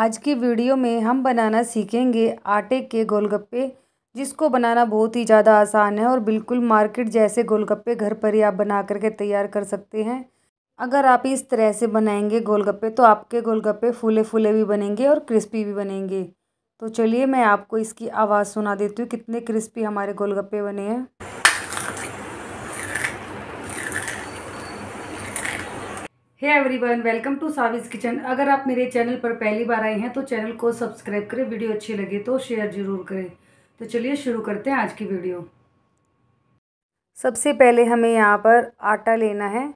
आज की वीडियो में हम बनाना सीखेंगे आटे के गोलगप्पे जिसको बनाना बहुत ही ज़्यादा आसान है और बिल्कुल मार्केट जैसे गोलगप्पे घर पर ही आप बना करके तैयार कर सकते हैं अगर आप इस तरह से बनाएंगे गोलगप्पे तो आपके गोलगप्पे फूले फूले भी बनेंगे और क्रिस्पी भी बनेंगे तो चलिए मैं आपको इसकी आवाज़ सुना देती हूँ कितने क्रिस्पी हमारे गोलगप्पे बने हैं hey everyone welcome to Savi's kitchen अगर आप मेरे चैनल पर पहली बार आए हैं तो चैनल को सब्सक्राइब करें वीडियो अच्छी लगे तो शेयर ज़रूर करें तो चलिए शुरू करते हैं आज की वीडियो सबसे पहले हमें यहाँ पर आटा लेना है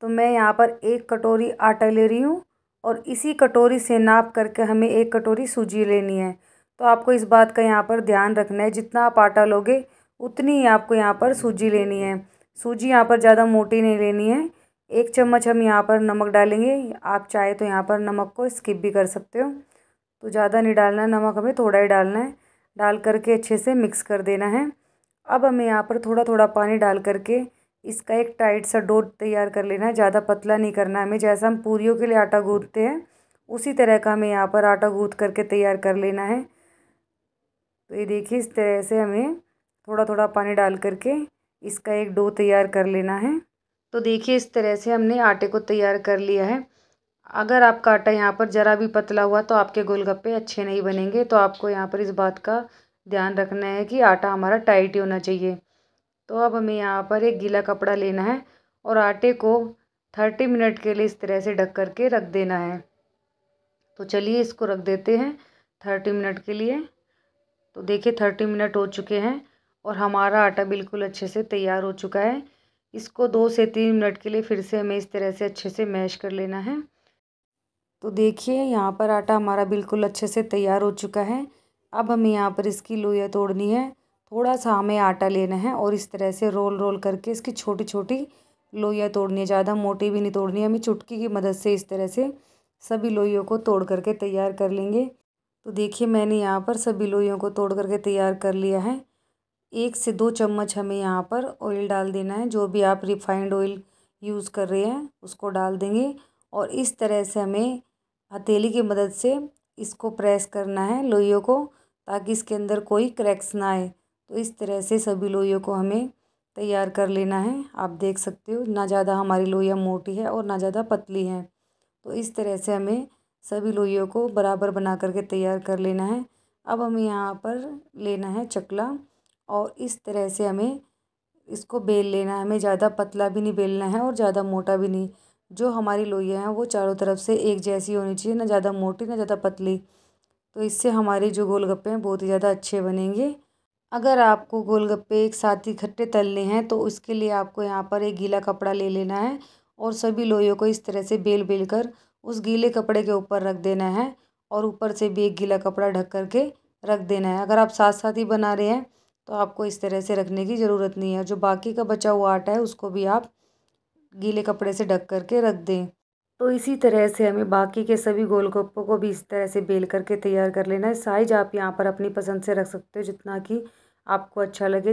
तो मैं यहाँ पर एक कटोरी आटा ले रही हूँ और इसी कटोरी से नाप करके हमें एक कटोरी सूजी लेनी है तो आपको इस बात का यहाँ पर ध्यान रखना है जितना आप आटा लोगे उतनी ही आपको यहाँ पर सूजी लेनी है सूजी यहाँ पर ज़्यादा मोटी नहीं लेनी है एक चम्मच हम यहाँ पर नमक डालेंगे आप चाहे तो यहाँ पर नमक को स्किप भी कर सकते हो तो ज़्यादा नहीं डालना है नमक हमें थोड़ा ही डालना है डाल करके अच्छे से मिक्स कर देना है अब हमें यहाँ पर थोड़ा थोड़ा पानी डाल करके इसका एक टाइट सा डो तैयार कर लेना है ज़्यादा पतला नहीं करना है हमें जैसा हम पूरी के लिए आटा गूँथते हैं उसी तरह का हमें यहाँ पर आटा गूँथ करके तैयार कर लेना है तो ये देखिए इस तरह से हमें थोड़ा थोड़ा पानी डाल करके इसका एक डो तैयार कर लेना है तो देखिए इस तरह से हमने आटे को तैयार कर लिया है अगर आपका आटा यहाँ पर ज़रा भी पतला हुआ तो आपके गोलगप्पे अच्छे नहीं बनेंगे तो आपको यहाँ पर इस बात का ध्यान रखना है कि आटा हमारा टाइट ही होना चाहिए तो अब हमें यहाँ पर एक गीला कपड़ा लेना है और आटे को थर्टी मिनट के लिए इस तरह से ढक करके रख देना है तो चलिए इसको रख देते हैं थर्टी मिनट के लिए तो देखिए थर्टी मिनट हो चुके हैं और हमारा आटा बिल्कुल अच्छे से तैयार हो चुका है इसको दो से तीन मिनट के लिए फिर से हमें इस तरह से अच्छे से मैश कर लेना है तो देखिए यहाँ पर आटा हमारा बिल्कुल अच्छे से तैयार हो चुका है अब हमें यहाँ पर इसकी लोहिया तोड़नी है थोड़ा सा हमें आटा लेना है और इस तरह से रोल रोल करके इसकी छोटी छोटी लोइयाँ तोड़नी है ज़्यादा मोटी भी नहीं तोड़नी है हमें चुटकी की मदद से इस तरह से सभी लोइयों को तोड़ करके तैयार कर लेंगे तो देखिए मैंने यहाँ पर सभी लोइयों को तोड़ करके तैयार कर लिया है एक से दो चम्मच हमें यहाँ पर ऑयल डाल देना है जो भी आप रिफाइंड ऑयल यूज़ कर रहे हैं उसको डाल देंगे और इस तरह से हमें हथेली की मदद से इसको प्रेस करना है लोइयों को ताकि इसके अंदर कोई क्रैक्स ना आए तो इस तरह से सभी लोइयों को हमें तैयार कर लेना है आप देख सकते हो ना ज़्यादा हमारी लोइयाँ मोटी है और ना ज़्यादा पतली है तो इस तरह से हमें सभी लोइयों को बराबर बना करके तैयार कर लेना है अब हमें यहाँ पर लेना है चकला और इस तरह से हमें इसको बेल लेना है हमें ज़्यादा पतला भी नहीं बेलना है और ज़्यादा मोटा भी नहीं जो हमारी लोइयाँ हैं वो चारों तरफ से एक जैसी होनी चाहिए ना ज़्यादा मोटी ना ज़्यादा पतली तो इससे हमारे जो गोलगप्पे हैं बहुत ही ज़्यादा अच्छे बनेंगे अगर आपको गोलगप्पे एक साथ ही इकट्ठे तलने हैं तो उसके लिए आपको यहाँ पर एक गीला कपड़ा ले लेना है और सभी लोइयों को इस तरह से बेल बेल कर उस गीले कपड़े के ऊपर रख देना है और ऊपर से भी एक गीला कपड़ा ढक कर के रख देना है अगर आप साथ साथ ही बना रहे हैं तो आपको इस तरह से रखने की ज़रूरत नहीं है जो बाकी का बचा हुआ आटा है उसको भी आप गीले कपड़े से ढक करके रख दें तो इसी तरह से हमें बाकी के सभी गोलगप्पों को भी इस तरह से बेल करके तैयार कर लेना है साइज आप यहाँ पर अपनी पसंद से रख सकते हो जितना कि आपको अच्छा लगे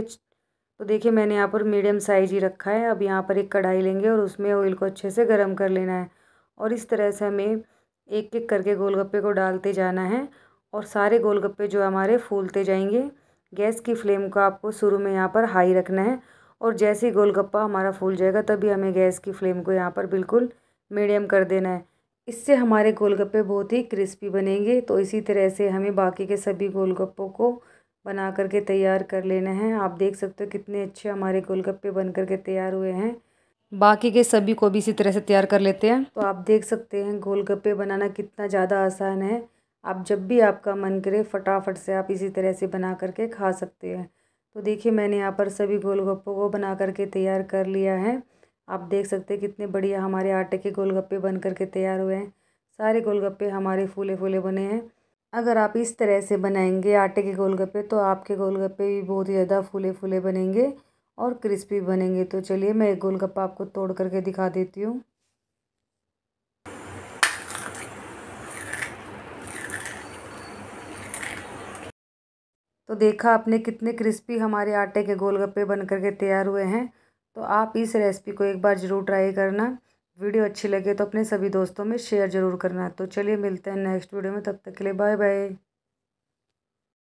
तो देखिए मैंने यहाँ पर मीडियम साइज ही रखा है अब यहाँ पर एक कढ़ाई लेंगे और उसमें ऑयल को अच्छे से गर्म कर लेना है और इस तरह से हमें एक एक करके गोलगप्पे को डालते जाना है और सारे गोलगप्पे जो हमारे फूलते जाएंगे गैस की फ्लेम को आपको शुरू में यहाँ पर हाई रखना है और जैसे ही गोलगप्पा हमारा फूल जाएगा तभी हमें गैस की फ्लेम को यहाँ पर बिल्कुल मीडियम कर देना है इससे हमारे गोलगप्पे बहुत ही क्रिस्पी बनेंगे तो इसी तरह से हमें बाकी के सभी गोलगप्पों को बना करके तैयार कर लेना है आप देख सकते हो कितने अच्छे हमारे गोलगप्पे बन करके तैयार हुए हैं बाकी के सभी को भी इसी तरह से तैयार कर लेते हैं तो आप देख सकते हैं गोलगप्पे बनाना कितना ज़्यादा आसान है आप जब भी आपका मन करे फटाफट से आप इसी तरह से बना करके खा सकते हैं तो देखिए मैंने यहाँ पर सभी गोलगप्पों को बना करके तैयार कर लिया है आप देख सकते हैं कितने बढ़िया हमारे आटे के गोलगप्पे बन करके तैयार हुए हैं सारे गोलगप्पे हमारे फूले फूले बने हैं अगर आप इस तरह से बनाएंगे आटे के गोलगप्पे तो आपके गोलगप्पे भी बहुत ही ज़्यादा फूले फूले बनेंगे और क्रिस्पी बनेंगे तो चलिए मैं एक गोलगप्पा आपको तोड़ करके दिखा देती हूँ तो देखा आपने कितने क्रिस्पी हमारे आटे के गोलगप्पे बन कर के तैयार हुए हैं तो आप इस रेसिपी को एक बार ज़रूर ट्राई करना वीडियो अच्छी लगे तो अपने सभी दोस्तों में शेयर ज़रूर करना तो चलिए मिलते हैं नेक्स्ट वीडियो में तब तक के लिए बाय बाय